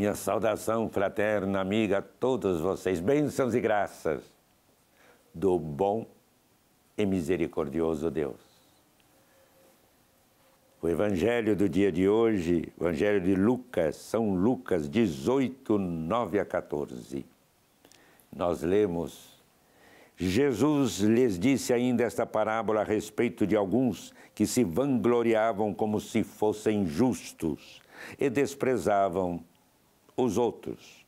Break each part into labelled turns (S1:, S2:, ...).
S1: Minha saudação fraterna, amiga, a todos vocês. Bênçãos e graças do bom e misericordioso Deus. O evangelho do dia de hoje, evangelho de Lucas, São Lucas 18, 9 a 14. Nós lemos Jesus lhes disse ainda esta parábola a respeito de alguns que se vangloriavam como se fossem justos e desprezavam os outros.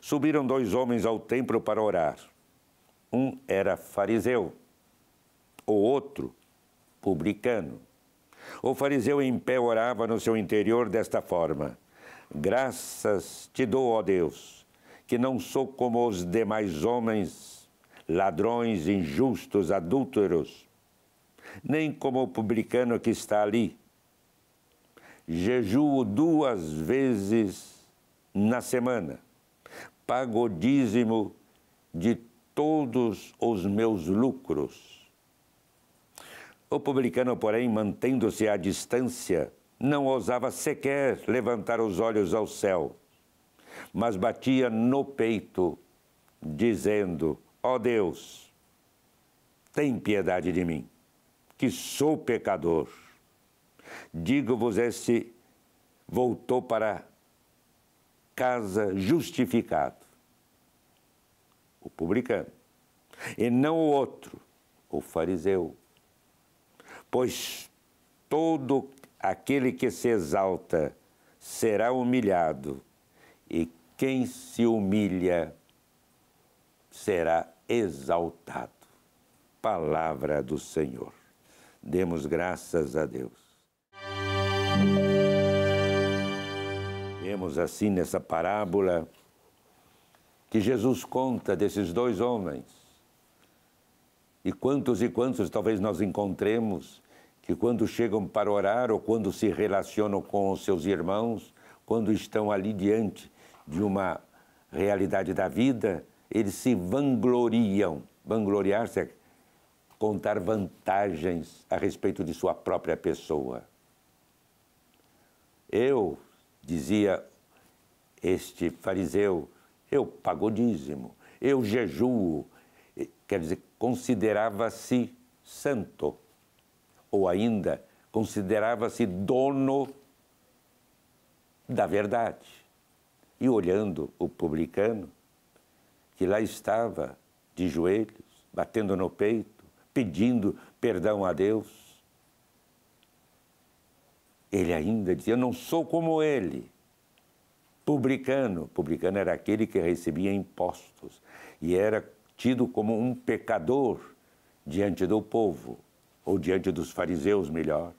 S1: Subiram dois homens ao templo para orar. Um era fariseu, o outro publicano. O fariseu em pé orava no seu interior desta forma: Graças te dou, ó Deus, que não sou como os demais homens, ladrões, injustos, adúlteros, nem como o publicano que está ali. Jejuo duas vezes na semana. Pago dízimo de todos os meus lucros. O publicano, porém, mantendo-se à distância, não ousava sequer levantar os olhos ao céu, mas batia no peito, dizendo: Ó oh Deus, tem piedade de mim, que sou pecador. Digo-vos este, voltou para casa justificado, o publicano, e não o outro, o fariseu. Pois todo aquele que se exalta será humilhado, e quem se humilha será exaltado. Palavra do Senhor. Demos graças a Deus. vemos assim nessa parábola que Jesus conta desses dois homens. E quantos e quantos talvez nós encontremos que, quando chegam para orar ou quando se relacionam com os seus irmãos, quando estão ali diante de uma realidade da vida, eles se vangloriam. Vangloriar-se é contar vantagens a respeito de sua própria pessoa. Eu dizia este fariseu: Eu pago dízimo, eu jejuo. Quer dizer, considerava-se santo, ou ainda considerava-se dono da verdade. E olhando o publicano, que lá estava de joelhos, batendo no peito, pedindo perdão a Deus, ele ainda dizia: Eu não sou como ele. Publicano. Publicano era aquele que recebia impostos e era tido como um pecador diante do povo, ou diante dos fariseus, melhor.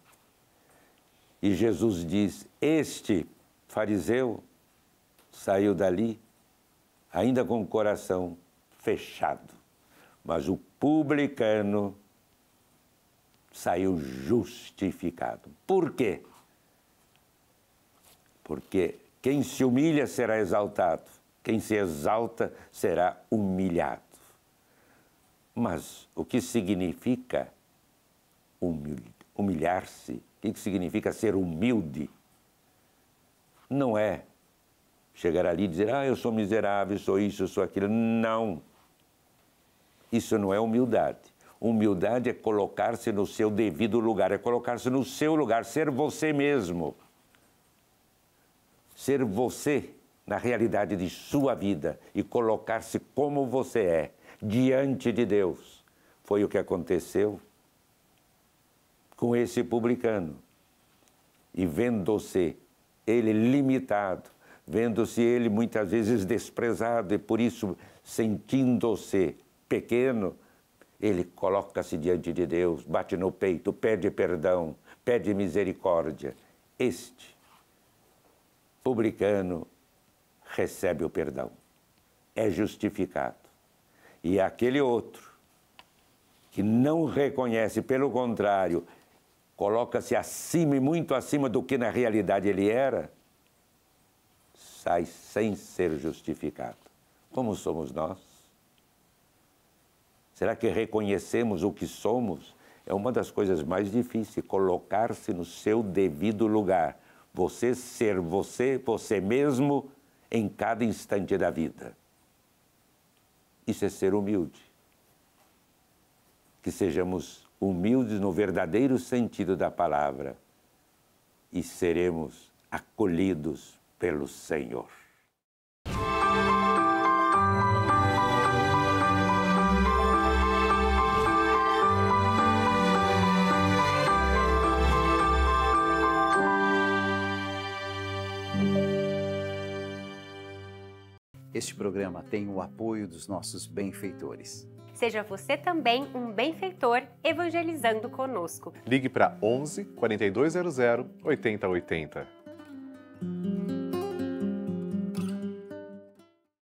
S1: E Jesus diz: Este fariseu saiu dali ainda com o coração fechado, mas o publicano saiu justificado. Por quê? porque quem se humilha será exaltado, quem se exalta será humilhado. Mas o que significa humilhar-se? O que significa ser humilde? Não é chegar ali e dizer, ah, eu sou miserável, sou isso, sou aquilo. Não. Isso não é humildade. Humildade é colocar-se no seu devido lugar, é colocar-se no seu lugar, ser você mesmo ser você na realidade de sua vida e colocar-se como você é diante de Deus. Foi o que aconteceu com esse publicano. E vendo-se ele limitado, vendo-se ele muitas vezes desprezado e por isso sentindo-se pequeno, ele coloca-se diante de Deus, bate no peito, pede perdão, pede misericórdia. Este publicano recebe o perdão, é justificado. E aquele outro que não reconhece, pelo contrário, coloca-se acima e muito acima do que na realidade ele era, sai sem ser justificado. Como somos nós? Será que reconhecemos o que somos? É uma das coisas mais difíceis, colocar-se no seu devido lugar você ser você, você mesmo, em cada instante da vida. Isso é ser humilde. Que sejamos humildes no verdadeiro sentido da palavra e seremos acolhidos pelo Senhor. Este programa tem o apoio dos nossos benfeitores. Seja você também um benfeitor evangelizando conosco. Ligue para 11 4200 8080.